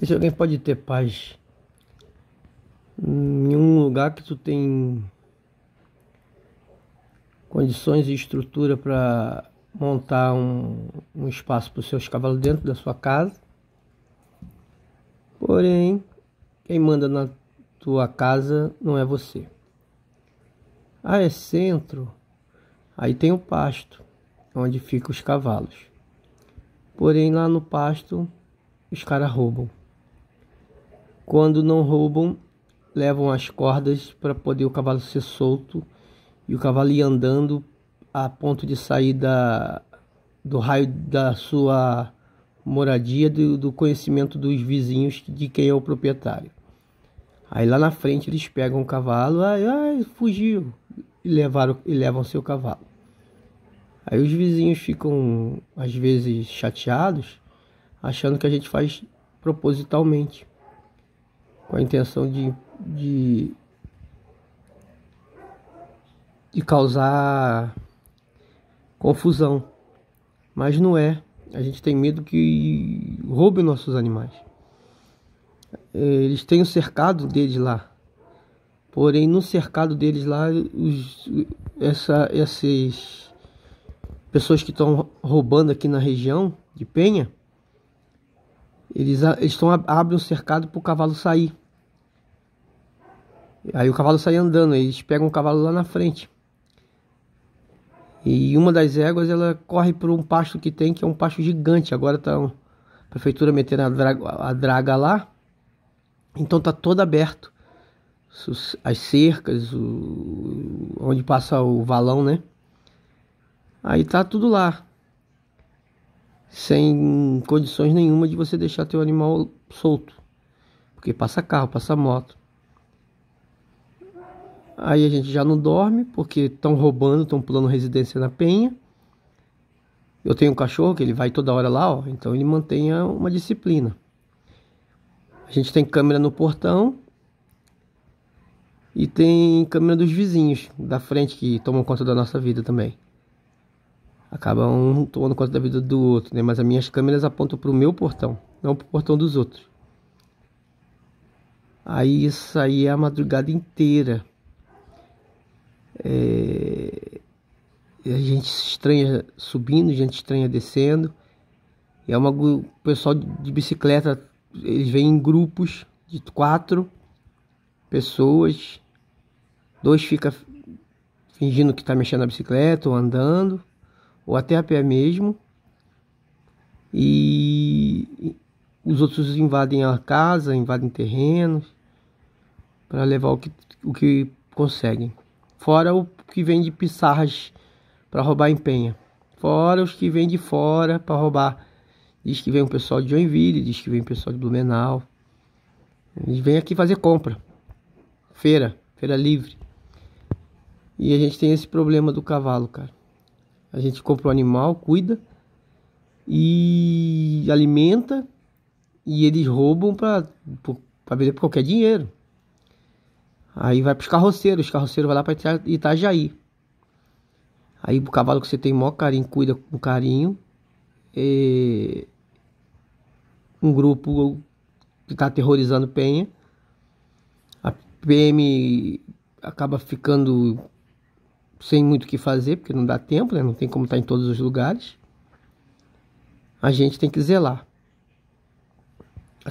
E se alguém pode ter paz em um lugar que tu tem condições e estrutura para montar um, um espaço para os seus cavalos dentro da sua casa. Porém, quem manda na tua casa não é você. Ah, é centro. Aí tem o pasto, onde ficam os cavalos. Porém, lá no pasto, os caras roubam. Quando não roubam, levam as cordas para poder o cavalo ser solto e o cavalo ir andando a ponto de sair da, do raio da sua moradia, do, do conhecimento dos vizinhos de quem é o proprietário. Aí lá na frente eles pegam o cavalo, ai, ai, fugiu e, levaram, e levam seu cavalo. Aí os vizinhos ficam às vezes chateados, achando que a gente faz propositalmente com a intenção de, de, de causar confusão. Mas não é. A gente tem medo que roube nossos animais. Eles têm o cercado deles lá. Porém, no cercado deles lá, os, essa, essas pessoas que estão roubando aqui na região de Penha, eles, eles tão, abrem o cercado para o cavalo sair. Aí o cavalo sai andando, eles pegam o cavalo lá na frente. E uma das éguas ela corre por um pasto que tem, que é um pasto gigante. Agora tá a prefeitura metendo a draga, a draga lá. Então tá todo aberto. As cercas, o, onde passa o valão, né? Aí tá tudo lá. Sem condições nenhuma de você deixar teu animal solto. Porque passa carro, passa moto. Aí a gente já não dorme porque estão roubando, estão pulando residência na penha. Eu tenho um cachorro que ele vai toda hora lá, ó, então ele mantém uma disciplina. A gente tem câmera no portão e tem câmera dos vizinhos da frente que tomam conta da nossa vida também. Acaba um tomando conta da vida do outro, né? Mas as minhas câmeras apontam para o meu portão, não para o portão dos outros. Aí isso aí é a madrugada inteira. É, a gente estranha subindo, a gente estranha descendo. É uma, o pessoal de bicicleta, eles vêm em grupos de quatro pessoas. Dois fica fingindo que está mexendo na bicicleta ou andando, ou até a pé mesmo. E os outros invadem a casa, invadem terrenos para levar o que, o que conseguem fora o que vem de Pissarras para roubar em Penha, fora os que vêm de fora para roubar. Diz que vem o pessoal de Joinville, diz que vem o pessoal de Blumenau. Eles vêm aqui fazer compra. Feira, feira livre. E a gente tem esse problema do cavalo, cara. A gente compra o animal, cuida e alimenta e eles roubam para para vender por qualquer dinheiro. Aí vai para os carroceiros, os carroceiros vai lá para Itajaí. Aí o cavalo que você tem maior carinho, cuida com carinho. E... Um grupo que está aterrorizando Penha. A PM acaba ficando sem muito o que fazer, porque não dá tempo, né? não tem como estar tá em todos os lugares. A gente tem que zelar.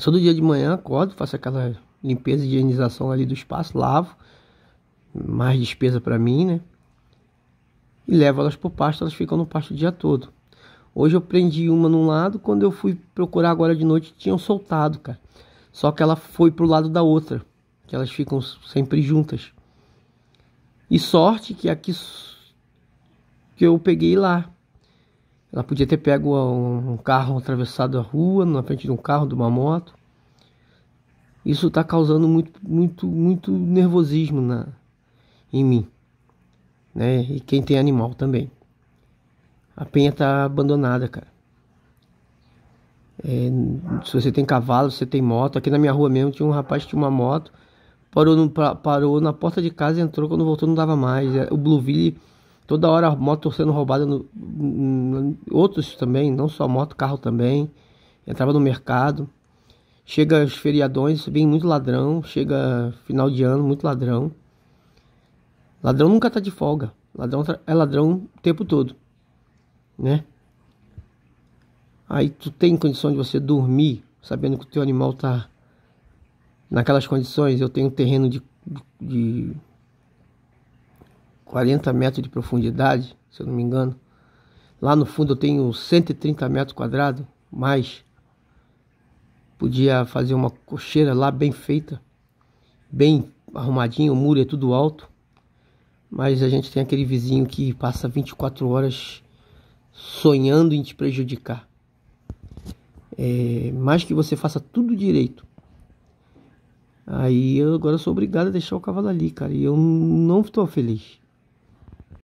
Todo dia de manhã acordo, faço aquela limpeza e higienização ali do espaço, lavo, mais despesa para mim, né? E levo elas pro pasto, elas ficam no pasto o dia todo. Hoje eu prendi uma num lado, quando eu fui procurar agora de noite, tinham soltado, cara. Só que ela foi pro lado da outra, que elas ficam sempre juntas. E sorte que aqui que eu peguei lá. Ela podia ter pego um carro atravessado a rua, na frente de um carro, de uma moto. Isso está causando muito, muito, muito nervosismo na, em mim, né? E quem tem animal também. A penha tá abandonada, cara. É, se você tem cavalo, você tem moto. Aqui na minha rua mesmo tinha um rapaz que tinha uma moto, parou, no, parou na porta de casa, entrou, quando voltou não dava mais. É, o Blueville toda hora a moto sendo roubada no, no, outros também, não só moto, carro também. Entrava no mercado. Chega os feriadões, vem muito ladrão, chega final de ano, muito ladrão. Ladrão nunca tá de folga. Ladrão é ladrão o tempo todo, né? Aí tu tem condição de você dormir, sabendo que o teu animal tá naquelas condições. Eu tenho um terreno de, de 40 metros de profundidade, se eu não me engano. Lá no fundo eu tenho 130 metros quadrados, mais podia fazer uma cocheira lá bem feita, bem arrumadinho, o muro é tudo alto. Mas a gente tem aquele vizinho que passa 24 horas sonhando em te prejudicar. É, mais que você faça tudo direito. Aí eu agora sou obrigado a deixar o cavalo ali, cara. E eu não estou feliz.